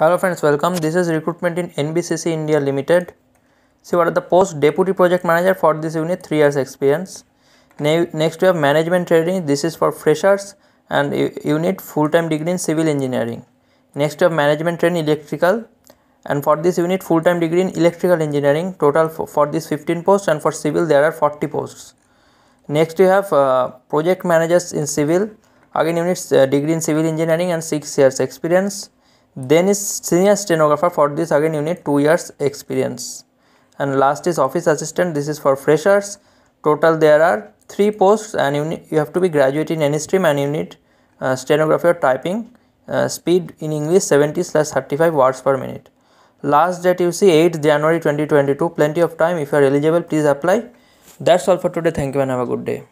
hello friends welcome this is recruitment in nbcc india limited see what are the post deputy project manager for this unit three years experience next we have management training this is for freshers and unit full-time degree in civil engineering next we have management training electrical and for this unit full-time degree in electrical engineering total for, this 15 posts and for civil there are 40 posts next we have uh, project managers in civil again units uh, degree in civil engineering and 6 years experience then is senior stenographer for this again you need 2 years experience and last is office assistant this is for freshers total there are 3 posts and you, need, you have to be graduate in any stream and you need uh, stenographer typing uh, speed in English 70 slash 35 words per minute last date you see 8 January 2022 plenty of time if you are eligible please apply that's all for today thank you and have a good day